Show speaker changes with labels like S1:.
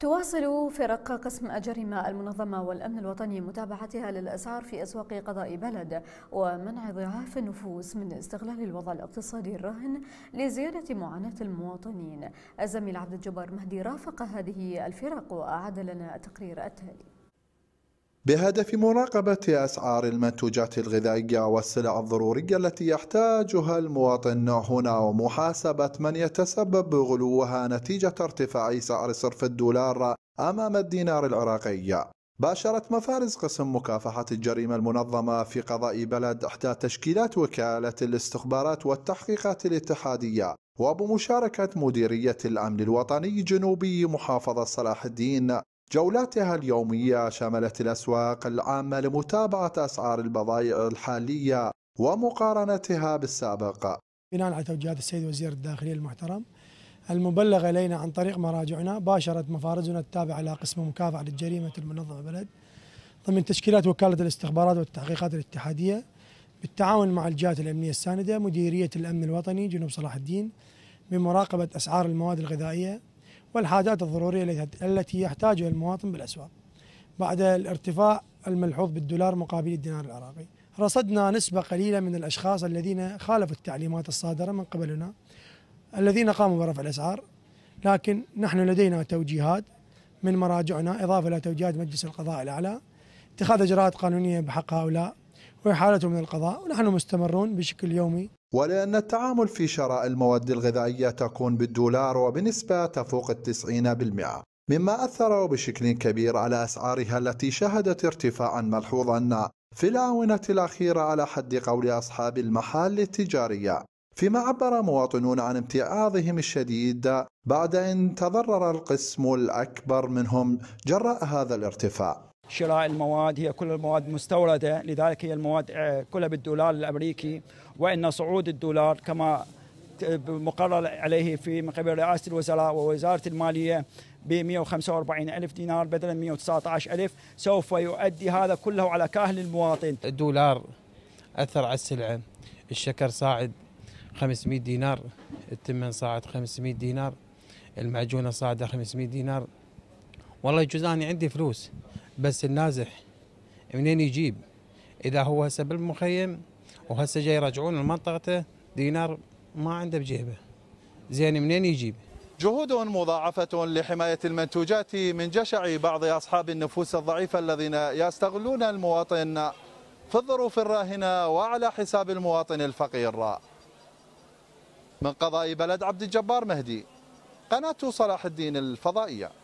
S1: تواصل فرق قسم الجريمة المنظمة والأمن الوطني متابعتها للأسعار في أسواق قضاء بلد ومنع ضعاف النفوس من استغلال الوضع الاقتصادي الراهن لزيادة معاناة المواطنين الزميل عبد الجبار مهدي رافق هذه الفرق وأعد لنا التقرير التالي
S2: بهدف مراقبة أسعار المنتوجات الغذائية والسلع الضرورية التي يحتاجها المواطن هنا ومحاسبة من يتسبب بغلوها نتيجة ارتفاع سعر صرف الدولار أمام الدينار العراقي. باشرت مفارز قسم مكافحة الجريمة المنظمة في قضاء بلد إحدى تشكيلات وكالة الاستخبارات والتحقيقات الاتحادية وبمشاركة مديرية الأمن الوطني جنوبي محافظة صلاح الدين جولاتها اليومية شملت الأسواق العامة لمتابعة أسعار البضائع الحالية ومقارنتها بالسابق
S3: بناء على توجيهات السيد وزير الداخلية المحترم المبلغ إلينا عن طريق مراجعنا باشرت مفارزنا التابعة إلى قسم مكافحة الجريمة المنظمة بلد ضمن تشكيلات وكالة الاستخبارات والتحقيقات الاتحادية بالتعاون مع الجهات الأمنية الساندة مديرية الأمن الوطني جنوب صلاح الدين بمراقبة أسعار المواد الغذائية والحاجات الضرورية التي يحتاجها المواطن بالأسواق بعد الارتفاع الملحوظ بالدولار مقابل الدينار العراقي رصدنا نسبة قليلة من الأشخاص الذين خالفوا التعليمات الصادرة من قبلنا الذين قاموا برفع الأسعار لكن نحن لدينا توجيهات من مراجعنا إضافة إلى توجيهات مجلس القضاء الأعلى اتخاذ إجراءات قانونية بحق هؤلاء وإحالتهم من القضاء ونحن مستمرون بشكل يومي
S2: ولأن التعامل في شراء المواد الغذائية تكون بالدولار وبنسبة تفوق التسعين بالمئة مما أثر بشكل كبير على أسعارها التي شهدت ارتفاعا ملحوظا في الآونة الأخيرة على حد قول أصحاب المحال التجارية فيما عبر مواطنون عن امتعاضهم الشديد بعد أن تضرر القسم الأكبر منهم جراء هذا الارتفاع
S4: شراء المواد هي كل المواد مستورده لذلك هي المواد آه، كلها بالدولار الامريكي وان صعود الدولار كما مقرر عليه في من قبل رئاسه الوزراء ووزاره الماليه ب 145 ألف دينار بدلا 119 ألف سوف يؤدي هذا كله على كاهل المواطن الدولار
S5: أثر على السلعة الشكر صاعد 500 دينار التمن صاعد 500 دينار المعجونة صاعدة 500 دينار والله يجوز أنا عندي فلوس بس النازح منين يجيب اذا هو هسه بالمخيم وهسه جاي يرجعون لمنطقته دينار ما عنده بجيبه زين منين يجيب
S2: جهود مضاعفة لحماية المنتوجات من جشع بعض أصحاب النفوس الضعيفة الذين يستغلون المواطن في الظروف الراهنة وعلى حساب المواطن الفقير من قضاء بلد عبد الجبار مهدي قناة صلاح الدين الفضائية